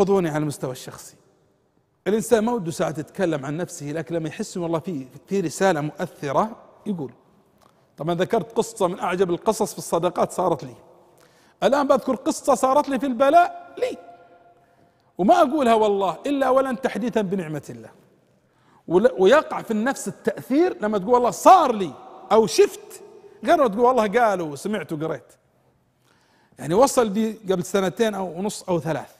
خذوني على المستوى الشخصي الانسان ما وده ساعه تتكلم عن نفسه لكن لما يحس ان والله في في رساله مؤثره يقول طبعا ذكرت قصه من اعجب القصص في الصدقات صارت لي الان بذكر قصه صارت لي في البلاء لي وما اقولها والله الا اولا تحديثا بنعمه الله ويقع في النفس التاثير لما تقول والله صار لي او شفت غير ما تقول والله قالوا وسمعت وقريت يعني وصل بي قبل سنتين او نص او ثلاث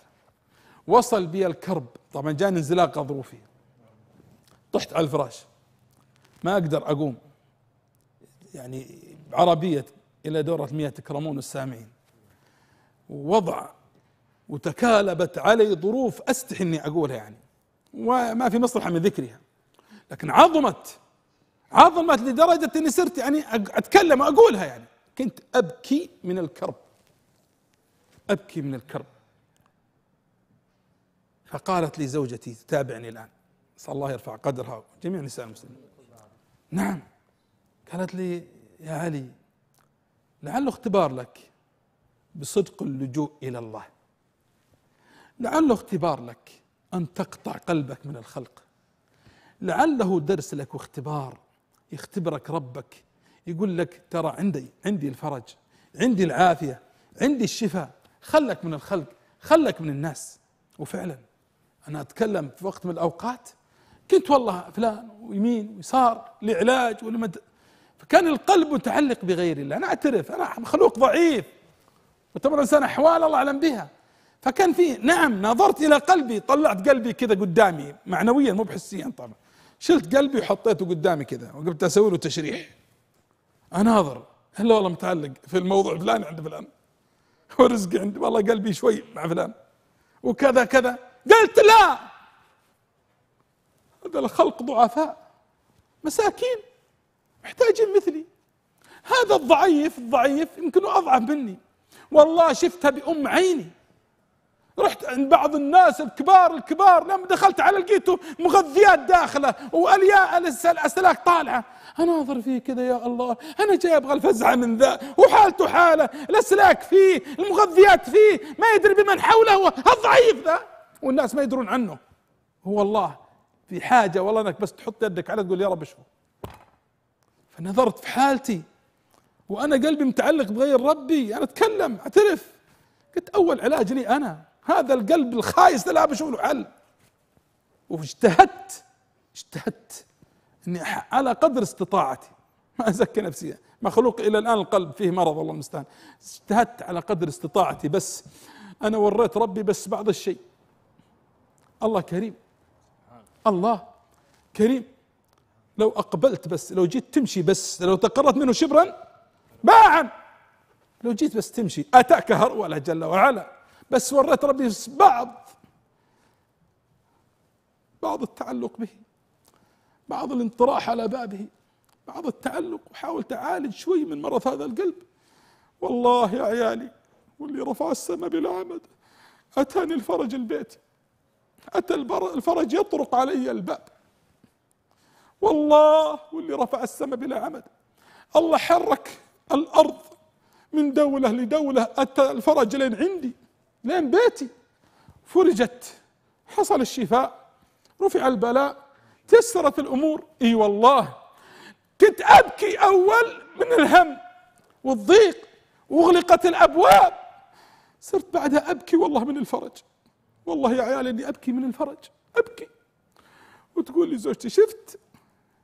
وصل بي الكرب طبعا جاني انزلاق ظروفي طحت على الفراش ما اقدر اقوم يعني عربيه الى دوره المياه تكرمون السامعين ووضع وتكالبت علي ظروف استحي اني اقولها يعني وما في مصلحه من ذكرها لكن عظمت عظمت لدرجه اني صرت يعني اتكلم واقولها يعني كنت ابكي من الكرب ابكي من الكرب فقالت لي زوجتي تتابعني الآن صلى الله يرفع قدرها جميع نساء المسلمين نعم قالت لي يا علي لعله اختبار لك بصدق اللجوء إلى الله لعله اختبار لك أن تقطع قلبك من الخلق لعله درس لك واختبار يختبرك ربك يقول لك ترى عندي عندي الفرج عندي العافية عندي الشفاء خلك من الخلق خلك من الناس وفعلا أنا أتكلم في وقت من الأوقات كنت والله فلان ويمين ويسار لعلاج ولمد فكان القلب متعلق بغير الله أنا أعترف أنا مخلوق ضعيف وتمر إنسان أحوال الله أعلم بها فكان في نعم نظرت إلى قلبي طلعت قلبي كذا قدامي معنويا مو بحسيا طبعا شلت قلبي وحطيته قدامي كذا وقمت أسوي له تشريح أناظر هلا والله متعلق في الموضوع فلان عند فلان ورزقي عندي والله قلبي شوي مع فلان وكذا كذا قلت لا هذا الخلق ضعفاء مساكين محتاجين مثلي هذا الضعيف الضعيف يمكنه اضعف مني والله شفتها بام عيني رحت عند بعض الناس الكبار الكبار لما دخلت على لقيته مغذيات داخله والياء الاسلاك طالعه اناظر فيه كذا يا الله انا جاي ابغى الفزعه من ذا وحالته حاله الاسلاك فيه المغذيات فيه ما يدري بمن حوله هو الضعيف ذا والناس ما يدرون عنه هو الله في حاجة والله انك بس تحط يدك على تقول يا رب اشفه فنظرت في حالتي وانا قلبي متعلق بغير ربي انا اتكلم اعترف قلت اول علاج لي انا هذا القلب الخايس ده لا بشوف له حل واجتهدت اجتهدت اني على قدر استطاعتي ما ازكي نفسي مخلوق الى الان القلب فيه مرض والله المستعان اجتهدت على قدر استطاعتي بس انا وريت ربي بس بعض الشيء الله كريم الله كريم لو أقبلت بس لو جيت تمشي بس لو تقرت منه شبرا باعا لو جيت بس تمشي أتاك هرولة جل وعلا بس وريت ربي بعض بعض التعلق به بعض الانطراح على بابه بعض التعلق وحاول تعالج شوي من مرض هذا القلب والله يا عيالي واللي رفع السماء بلا عمد أتاني الفرج البيت أتى الفرج يطرق علي الباب والله واللي رفع السماء بلا عمد الله حرك الأرض من دولة لدولة أتى الفرج لين عندي لين بيتي فرجت حصل الشفاء رفع البلاء تيسرت الأمور إي والله كنت أبكي أول من الهم والضيق واغلقت الأبواب صرت بعدها أبكي والله من الفرج والله يا عيال اني ابكي من الفرج ابكي وتقول لي زوجتي شفت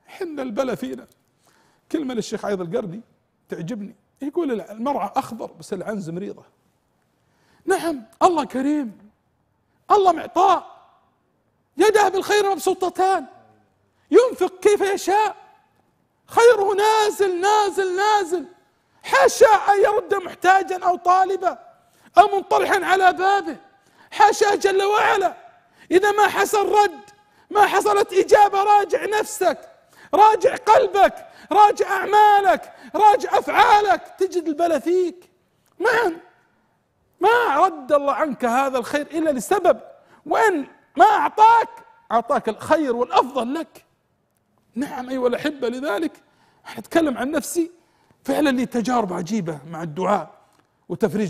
حنا البلا فينا كلمه للشيخ عيض القرني تعجبني يقول المرعى اخضر بس العنز مريضه نعم الله كريم الله معطاء يده بالخير مبسوطتان ينفق كيف يشاء خيره نازل نازل نازل حاشا ان يرد محتاجا او طالبا او منطرحا على بابه حاشاه جل وعلا اذا ما حصل رد ما حصلت اجابه راجع نفسك راجع قلبك راجع اعمالك راجع افعالك تجد البلا فيك ما ما رد الله عنك هذا الخير الا لسبب وان ما اعطاك اعطاك الخير والافضل لك نعم ايها الاحبه لذلك اتكلم عن نفسي فعلا لي تجارب عجيبه مع الدعاء وتفريج